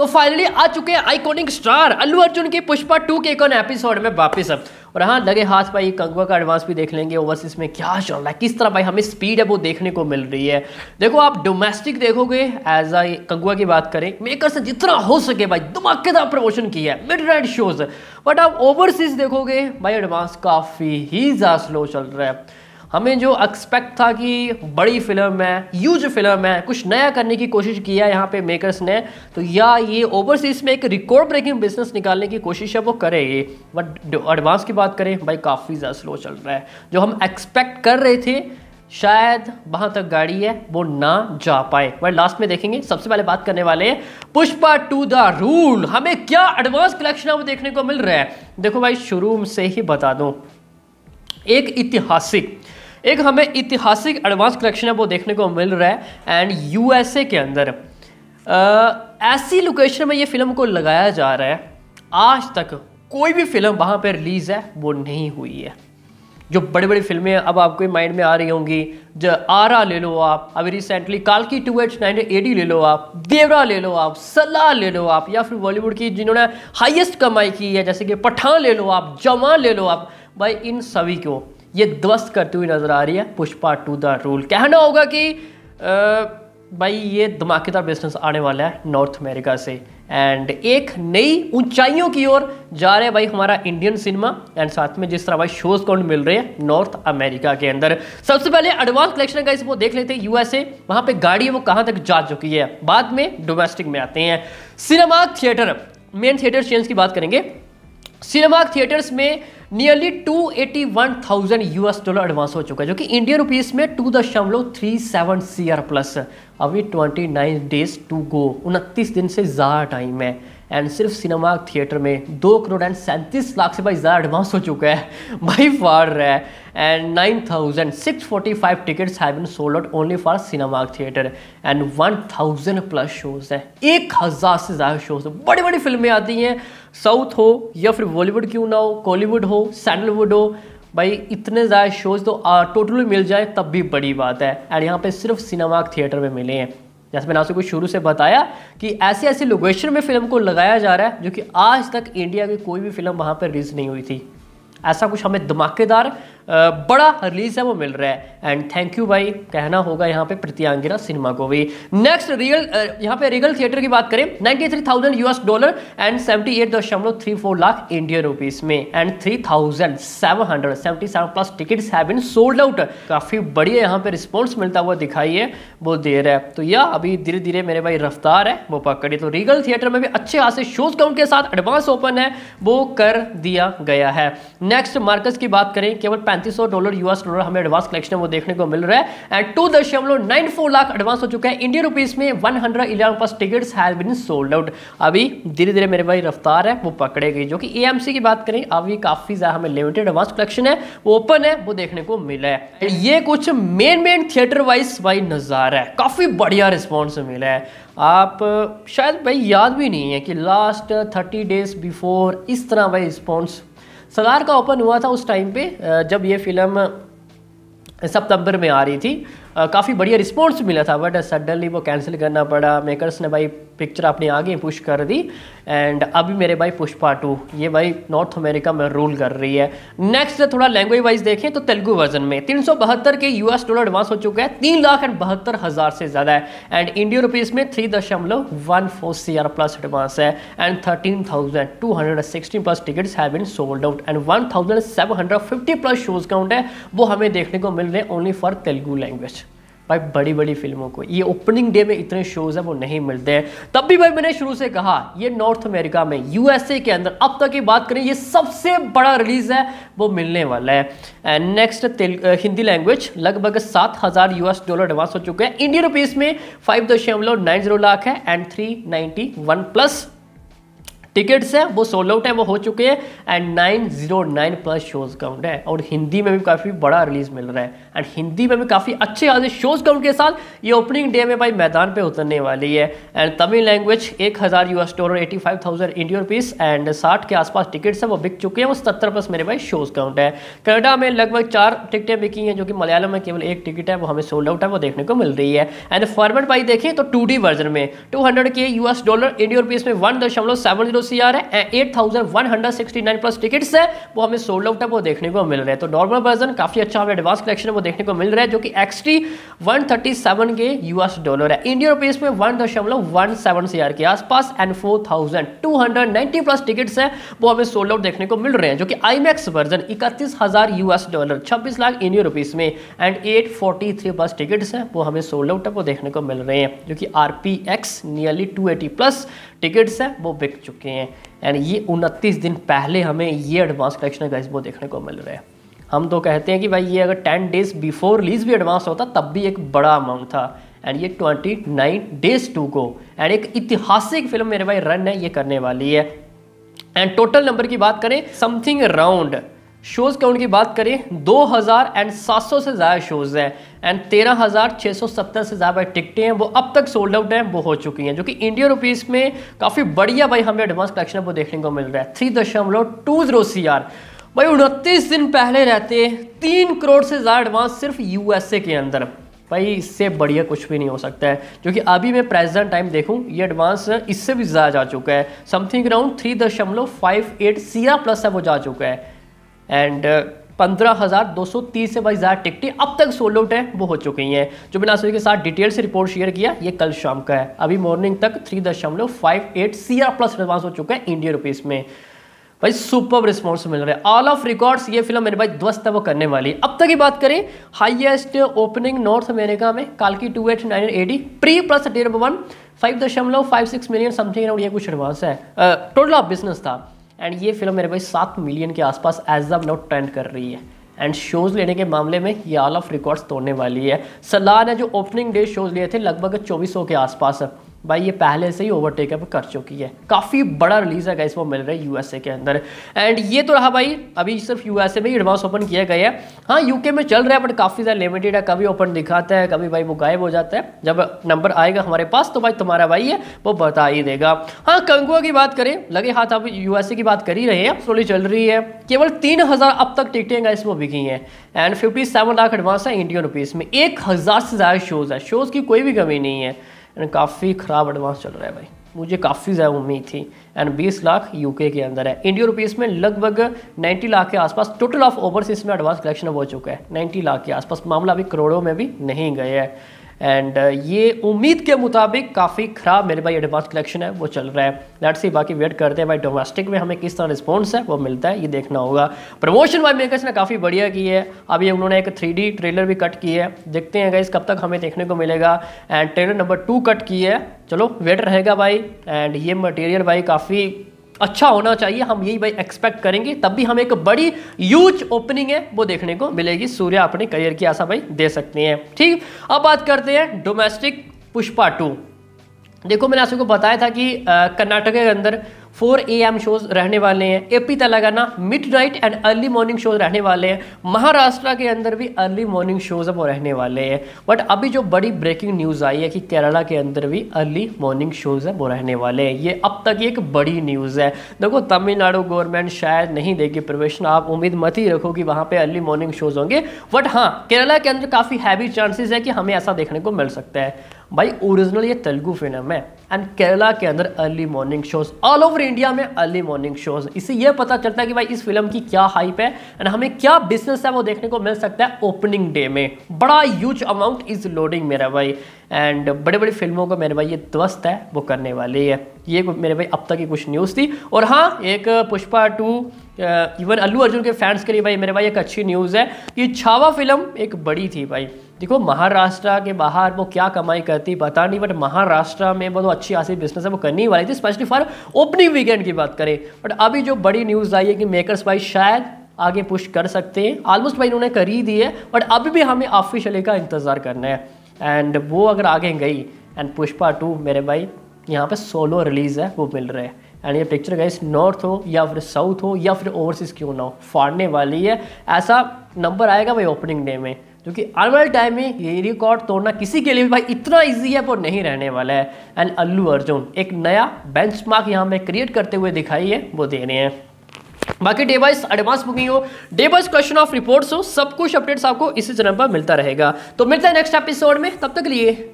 तो फाइनली आ चुके हैं आइकॉनिक स्टार अल्लू अर्जुन की पुष्पा टू के एक एपिसोड में वापस अब और हाँ लगे हाथ भाई कंगवा का एडवांस भी देख लेंगे ओवरसीज में क्या चल रहा है किस तरह भाई हमें स्पीड है वो देखने को मिल रही है देखो आप डोमेस्टिक देखोगे एज आ कंगवा की बात करें मेकर से जितना हो सके भाई धमाकेदार प्रमोशन किया है मिड राइड शोज बट आप ओवरसीज देखोगे भाई एडवांस काफ़ी ही ज़्यादा स्लो चल रहा है हमें जो एक्सपेक्ट था कि बड़ी फिल्म है यूज फिल्म है कुछ नया करने की कोशिश किया यहाँ पे मेकर्स ने तो या ये ओवरसीज़ में एक रिकॉर्ड ब्रेकिंग बिजनेस निकालने की कोशिश है वो करेंगे बट एडवांस की बात करें भाई काफ़ी ज़्यादा स्लो चल रहा है जो हम एक्सपेक्ट कर रहे थे शायद वहाँ तक गाड़ी है वो ना जा पाए वह लास्ट में देखेंगे सबसे पहले बात करने वाले हैं पुष्पा टू द रूल हमें क्या एडवांस कलेक्शन है वो देखने को मिल रहा है देखो भाई शुरू से ही बता दूँ एक ऐतिहासिक एक हमें ऐतिहासिक एडवांस कलेक्शन है वो देखने को मिल रहा है एंड यूएसए के अंदर आ, ऐसी लोकेशन में ये फिल्म को लगाया जा रहा है आज तक कोई भी फिल्म वहाँ पर रिलीज़ है वो नहीं हुई है जो बड़ी बड़ी फिल्में अब आपके माइंड में आ रही होंगी जो आरा ले लो आप अभी रिसेंटली काल की टू एच नाइन ले लो आप देवरा ले लो आप सलाह ले लो आप या फिर बॉलीवुड की जिन्होंने हाईएस्ट कमाई की है जैसे कि पठान ले लो आप जमा ले लो आप भाई इन सभी को ये ध्वस्त करती हुई नज़र आ रही है पुष्पा टू द रूल कहना होगा कि आ, भाई ये धमाकेदार बिजनेस आने वाला है नॉर्थ अमेरिका से एंड एक नई ऊंचाइयों की ओर जा रहे है भाई हमारा इंडियन सिनेमा एंड साथ में जिस तरह भाई शोज कौन मिल रहे हैं नॉर्थ अमेरिका के अंदर सबसे पहले एडवांस कलेक्शन का वो देख लेते हैं यूएसए वहां पे गाड़ी वो कहां तक जा चुकी है बाद में डोमेस्टिक में आते हैं cinema theatre main theatre change की बात करेंगे सिनेमा थिएटर्स में nearly two eighty one thousand US dollar advance हो चुका है जो कि इंडियन रुपीज़ में टू दशमलव three seven C R plus अभी twenty nine days to go उनतीस दिन से ज़्यादा टाइम है एंड सिर्फ सिनेमा थिएटर में दो करोड़ एंड सैंतीस लाख से भाई ज़्यादा एडवांस हो चुका है भाई फाड़ रहा है and nine thousand six forty five tickets have been sold out only for cinema theatre and one thousand plus shows हैं एक हज़ार से ज़्यादा शोज़ हैं बड़ी बड़ी फिल्में आती हैं साउथ हो या फिर बॉलीवुड क्यों ना हो कॉलीवुड हो सैंडलवुड हो भाई इतने ज़्यादा शोज़ तो टोटली मिल जाए तब भी बड़ी बात है एंड यहाँ पे सिर्फ सिनेमा थिएटर में मिले हैं जैसे मैंने आपसे कुछ शुरू से बताया कि ऐसे ऐसे लोकेशन में फ़िल्म को लगाया जा रहा है जो कि आज तक इंडिया की कोई भी फिल्म वहाँ पर रिलीज़ नहीं हुई थी ऐसा कुछ हमें धमाकेदार बड़ा रिलीज है वो मिल रहा है एंड थैंक यू भाई कहना होगा यहाँ पे प्रत्यांगिरा सिनेमा को भी नेक्स्ट रियल यहाँ पे रियल थिएटर की बात करें three thousand U S dollar and seventy eight दशमलव three four lakh Indian rupees में and three thousand seven plus tickets have been sold out काफ़ी बढ़िया यहाँ पे रिस्पॉन्स मिलता हुआ दिखाई है वो दे रहा है तो यह अभी धीरे धीरे मेरे भाई रफ्तार है वो पकड़े तो रिगल थिएटर में भी अच्छे खासे शोज काउंट के साथ एडवांस ओपन है वो कर दिया गया है नेक्स्ट मार्कस की बात करें केवल पैंतीस सौ डॉलर यूएस डॉलर हमें एडवांस कलेक्शन वो देखने को मिल रहा है एंड टू दशमलव नाइन फोर लाख एडवांस हो चुका है इंडियन रुपीज में one hundred eleven plus ticket have been sold out अभी धीरे धीरे मेरे भाई रफ्तार है वो पकड़े गई जो कि ए की बात करें अभी काफ़ी ज़्यादा हमें लिमिटेड एडवांस कलेक्शन है वो ओपन है वो देखने को मिला है ये कुछ मेन मेन थिएटर वाइज भाई नज़ारा है काफ़ी बढ़िया रिस्पॉन्स मिला है आप शायद भाई याद भी नहीं है कि लास्ट थर्टी डेज बिफोर इस तरह भाई रिस्पॉन्स सलार का ओपन हुआ था उस टाइम पे जब ये फिल्म सितंबर में आ रही थी काफ़ी बढ़िया रिस्पॉन्स मिला था बट सडनली वो कैंसिल करना पड़ा मेकर्स ने भाई पिक्चर आपने आगे पुश कर दी एंड अभी मेरे भाई पुष्पा टू ये भाई नॉर्थ अमेरिका में रूल कर रही है नेक्स्ट थोड़ा लैंग्वेज वाइज देखें तो तेलुगु वर्जन में तीन के यूएस डॉलर एडवांस हो चुका है तीन लाख एंड बहत्तर हज़ार से ज़्यादा है एंड इंडियन रुपीज़ में थ्री दशमलव one four C R plus advance है and thirteen thousand two hundred sixty plus ticket है one thousand seven hundred fifty plus shows count है वो हमें देखने को मिल रहे हैं ओनली फॉर तेलुगु लैंग्वेज भाई बड़ी बड़ी फिल्मों को ये ओपनिंग डे में इतने शोज है वो नहीं मिलते हैं तब भी भाई मैंने शुरू से कहा ये नॉर्थ अमेरिका में यूएसए के अंदर अब तक की बात करें ये सबसे बड़ा रिलीज है वो मिलने वाला है एंड नेक्स्ट हिंदी लैंग्वेज लगभग सात हज़ार यूएस डॉलर एडवांस हो चुके हैं इंडियन रुपीज़ में फाइव दशमलव नाइन जीरो लाख है and three ninety one plus tickets हैं वो सोल आउट है वो हो चुके हैं and nine zero nine plus shows count है और हिंदी में भी काफ़ी बड़ा रिलीज मिल रहा है एंड हिंदी में भी काफ़ी अच्छे खासे शोज काउंट के साथ ये ओपनिंग डे में भाई मैदान पे उतरने वाली है एंड तमिल लैंग्वेज एक हज़ार U S dollar eighty five thousand Indian rupees and साठ के आसपास टिकट्स हैं वो बिक चुके हैं वो सत्तर प्लस मेरे भाई शोज काउंट है कनाडा में लगभग चार टिकटें बिकी हैं जो कि मलयालम में केवल एक टिकट है वो हमें सोल्ड आउट है वो देखने को मिल रही है एंड फॉर्मेट भाई देखें तो टू वर्जन में two K U dollar Indian rupees में वन दशमलव सेवन जीरो सी आर है eight thousand one hundred sixty nine plus tickets है वो हमें सोल्ड आउट है वो देखने को मिल रहा है तो नॉर्मल वर्जन काफ़ी अच्छा हमें एडवांस कलेक्शन है आपको देखने को मिल रहा है जो कि एक्सटी 137 के यूएस डॉलर है इंडियन रुपीज में वन दशमलव वन सेवन सीआर के आसपास and four thousand two hundred ninety plus tickets है वो हमें सोल्ड आउट देखने को मिल रहे हैं जो कि आईमैक्स वर्जन इकतीस हजार यूएस डॉलर छब्बीस लाख इंडियन रुपीज में and eight forty three plus tickets है वो हमें सोल्ड आउट वो देखने को मिल रहे हैं जो कि R P X nearly two eighty plus tickets है वो बिक चुके हैं एंड ये उनतीस दिन पहले हमें ये एडवांस कलेक्शन का वो देखने को मिल रहा है हम तो कहते हैं कि भाई ये अगर टेन डेज बिफोर रिलीज भी एडवांस होता तब भी एक बड़ा अमाउंट था एंड ये twenty nine days to go and एक ऐतिहासिक फिल्म मेरे भाई रन है ये करने वाली है एंड टोटल नंबर की बात करें समथिंग राउंड शोज़ काउंट की बात करें दो हज़ार एंड सात सौ से ज़्यादा शोज़ हैं एंड तेरह हज़ार छह सौ सत्तर से ज़्यादा टिकटें हैं वो अब तक सोल्ड आउट हैं वो हो चुकी हैं जो कि इंडियन रुपीज़ में काफ़ी बढ़िया भाई हमें एडवांस कलेक्शन वो देखने को मिल रहा है थ्री दशमलव टू जीरो सी आर भाई उनतीस दिन पहले रहते तीन करोड़ से ज़्यादा एडवांस सिर्फ यूएसए के अंदर भाई इससे बढ़िया कुछ भी नहीं हो सकता है जो कि अभी मैं प्रेजेंट टाइम देखूं ये एडवांस इससे भी ज़्यादा जा चुका है समथिंग अराउंड थ्री दशमलव फाइव एट सीरा प्लस है वो जा चुका है एंड uh, पंद्रह हज़ार दो सौ तीस से बाईस हज़ार टिकटें अब तक सोल्ड आउट हैं वो हो चुकी हैं जो मैंने आसोई के साथ डिटेल से रिपोर्ट शेयर किया ये कल शाम का है अभी मॉर्निंग तक थ्री दशमलव फाइव एट सीरा प्लस एडवांस हो चुका है इंडियन रुपीज़ में भाई सुपर रिस्पॉन्स मिल रहा है ऑल ऑफ रिकॉर्ड्स ये फिल्म मेरे भाई ध्वस्त वो करने वाली है अब तक की बात करें हाईएस्ट ओपनिंग नॉर्थ अमेरिका में काल की two eight nine eighty pre plus there one five दशमलव five six million something around ये कुछ एडवांस है टोटल ऑफ बिजनेस था एंड ये फिल्म मेरे भाई सात मिलियन के आसपास एज अब नाउ ट्रेंड कर रही है एंड शोज़ लेने के मामले में ये ऑल ऑफ रिकॉर्ड्स तोड़ने वाली है सलाह ने जो ओपनिंग डे शोज़ लिए थे लगभग चौबीस के आसपास है भाई ये पहले से ही ओवरटेक अब कर चुकी है काफ़ी बड़ा रिलीज है गाइस वो मिल रहा है यूएसए के अंदर एंड ये तो रहा भाई अभी सिर्फ यूएसए में ही एडवांस ओपन किया गया है हाँ यूके में चल रहा है बट काफ़ी ज़्यादा लिमिटेड है कभी ओपन दिखाता है कभी भाई वो गायब हो जाता है जब नंबर आएगा हमारे पास तो भाई तुम्हारा भाई है वो बता ही देगा हाँ कंगुआ की बात करें लगे हाथ अब यूएसए की बात कर ही रहे हैं स्लोली चल रही है केवल तीन अब तक टिकटें गाइस वो बिकी हैं एंड फिफ्टी लाख एडवांस है इंडियन रुपीज़ में एक से ज़्यादा शोज़ है शोज़ की कोई भी कमी नहीं है एंड काफ़ी ख़राब एडवांस चल रहा है भाई मुझे काफ़ी ज़्यादा उम्मीद थी एंड 20 लाख यूके के अंदर है इंडियन रुपीज़ में लगभग 90 लाख के आसपास टोटल ऑफ ओवरसीज में एडवांस कलेक्शन हो चुका है 90 लाख के आसपास मामला अभी करोड़ों में भी नहीं गए है एंड uh, ये उम्मीद के मुताबिक काफ़ी ख़राब मेरे भाई एडवांस कलेक्शन है वो चल रहा है लेट सी बाकी वेट करते हैं भाई डोमेस्टिक में हमें किस तरह रिस्पॉन्स है वो मिलता है ये देखना होगा प्रमोशन भाई मेकर्स ने काफ़ी बढ़िया की है अभी उन्होंने एक थ्री ट्रेलर भी कट की है देखते हैं गाइज कब तक हमें देखने को मिलेगा and trailer number two cut की है चलो वेट रहेगा भाई एंड ये मटेरियल भाई काफ़ी अच्छा होना चाहिए हम यही भाई एक्सपेक्ट करेंगे तब भी हमें एक बड़ी यूज ओपनिंग है वो देखने को मिलेगी सूर्य अपने करियर की आशा भाई दे सकते हैं ठीक अब बात करते हैं डोमेस्टिक पुष्पा टू देखो मैंने आपको बताया था कि कर्नाटक के अंदर फोर ए एम शोज रहने वाले हैं A P Telangana midnight and early morning shows रहने वाले हैं महाराष्ट्र के अंदर भी अर्ली मॉर्निंग शोज अब रहने वाले हैं बट अभी जो बड़ी ब्रेकिंग न्यूज़ आई है कि केरला के अंदर भी अर्ली मॉर्निंग शोज है वो रहने वाले हैं ये अब तक एक बड़ी न्यूज़ है देखो तमिलनाडु गवर्नमेंट शायद नहीं देगी प्रवेशन आप उम्मीद मत ही रखो कि वहाँ पर अर्ली मॉर्निंग शोज होंगे बट हाँ केरला के अंदर काफ़ी हैवी चांसेस है कि हमें ऐसा देखने को मिल सकता है भाई ओरिजिनल ये तेलुगु फिल्म है एंड केरला के अंदर early morning shows all over India में अर्ली मॉर्निंग शोज इससे ये पता चलता है कि भाई इस फिल्म की क्या हाइप है एंड हमें क्या बिजनेस है वो देखने को मिल सकता है ओपनिंग डे में बड़ा ह्यूज अमाउंट इज लोडिंग मेरा भाई एंड बड़े बड़ी फिल्मों को मेरे भाई ये ध्वस्त है वो करने वाली है ये मेरे भाई अब तक की कुछ न्यूज़ थी और हाँ एक पुष्पा टू इवन अल्लू अर्जुन के फैंस के लिए भाई मेरे भाई एक अच्छी न्यूज़ है कि छावा फिल्म एक बड़ी थी भाई देखो महाराष्ट्र के बाहर वो क्या कमाई करती पता नहीं बट महाराष्ट्र में वो तो अच्छी खासी बिजनेस है वो करने ही वाली थी स्पेशली फॉर ओपनिंग वीकेंड की बात करें बट अभी जो बड़ी न्यूज़ आई है कि मेकर्स भाई शायद आगे पुश कर सकते हैं ऑलमोस्ट भाई इन्होंने कर ही दी है बट अभी भी हमें ऑफिशियली का इंतज़ार करना है एंड वो अगर आगे गई एंड पुष्पा टू मेरे भाई यहाँ पे सोलो रिलीज़ है वो मिल रहे हैं एंड ये पिक्चर गाइस नॉर्थ हो या फिर साउथ हो या फिर ओवरसीज़ क्यों ना हो फाड़ने वाली है ऐसा नंबर आएगा भाई ओपनिंग डे में क्योंकि आने टाइम में ये रिकॉर्ड तोड़ना किसी के लिए भी भाई इतना इजी है पर नहीं रहने वाला है एंड अल्लू अर्जुन एक नया बेंच मार्क यहाँ में क्रिएट करते हुए दिखाई है वो दे रहे हैं बाकी डे वाइज एडवांस बुकिंग हो day wise question of reports हो सब कुछ अपडेट्स आपको इसी चैनल पर मिलता रहेगा तो मिलता है नेक्स्ट एपिसोड में तब तक लिए